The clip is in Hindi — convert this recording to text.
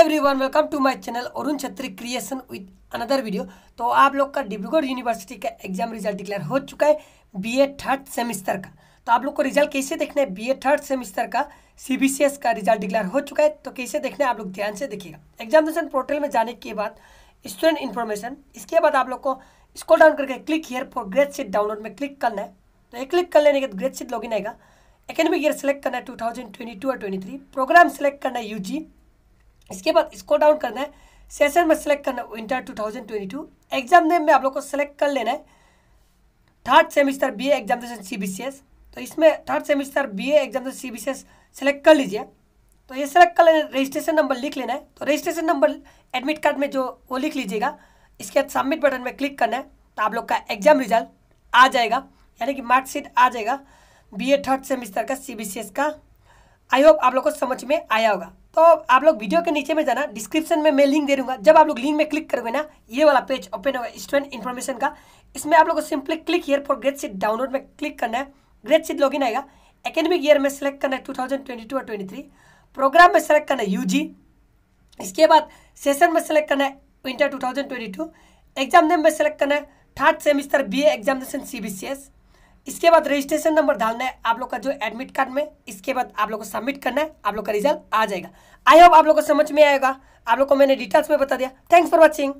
everyone welcome to my channel Arun Chhetri creation with another video तो आप लोग का डिब्रूगढ़ यूनिवर्सिटी का एग्जाम रिजल्ट डिक्लेयर हो चुका है बीए थर्ड सेमेस्टर का तो आप लोग को रिजल्ट कैसे देखना है बीए थर्ड सेमेस्टर का सीबीसीएस का रिजल्ट डिक्लेयर हो चुका है तो कैसे देखना है आप लोग ध्यान से देखिएगा एग्जामिनेशन पोर्टल में जाने के बाद स्टूडेंट इन्फॉर्मेशन इसके बाद आप लोग को स्कॉल डाउन करके click here for grade sheet download में क्लिक करना है तो एक क्लिक कर लेने के बाद ग्रेड शीट लॉगिन आएगा एकेडमिक ईयर सेलेक्ट करना है टू थाउजेंड ट्वेंटी टू और ट्वेंटी थ्री प्रोग्राम सेलेक्ट करना है यू जी इसके बाद इसको डाउन करना है सेशन में सेलेक्ट करना है विंटर 2022 एग्जाम नेम में आप लोग को सेलेक्ट कर लेना है third semester B examination C B C S तो इसमें third semester B examination C B C S select कर लीजिए तो ये सेलेक्ट कर लेना रजिस्ट्रेशन नंबर लिख लेना है तो रजिस्ट्रेशन नंबर एडमिट कार्ड में जो वो लिख लीजिएगा इसके बाद सबमिट बटन में क्लिक करना है तो आप लोग का एग्जाम रिजल्ट आ जाएगा यानी कि मार्कशीट आ जाएगा बी ए थर्ड सेमिस्टर का सी बी सी एस का आई होप आप लोग को समझ में आया होगा तो आप लोग वीडियो के नीचे में जाना डिस्क्रिप्शन में मैं लिंक दे दूंगा जब आप लोग लिंक में क्लिक करोगे ना ये वाला पेज ओपन होगा स्टूडेंट इन्फॉर्मेशन का इसमें आप लोग को simply click here for grade sheet download में क्लिक करना है ग्रेड सीट लॉगिन आएगा एकेडमिक ईयर में सेलेक्ट करना है टू और ट्वेंटी प्रोग्राम में सेलेक्ट करना है यू इसके बाद सेशन में सेलेक्ट करना है विंटर टू एग्जाम नेम में सेलेक्ट करना है third semester B examination C इसके बाद रजिस्ट्रेशन नंबर डालना है आप लोग का जो एडमिट कार्ड में इसके बाद आप लोग को सबमिट करना है आप लोग का रिजल्ट आ जाएगा आई होप आप लोग को समझ में आएगा आप लोग को मैंने डिटेल्स में बता दिया थैंक्स फॉर वॉचिंग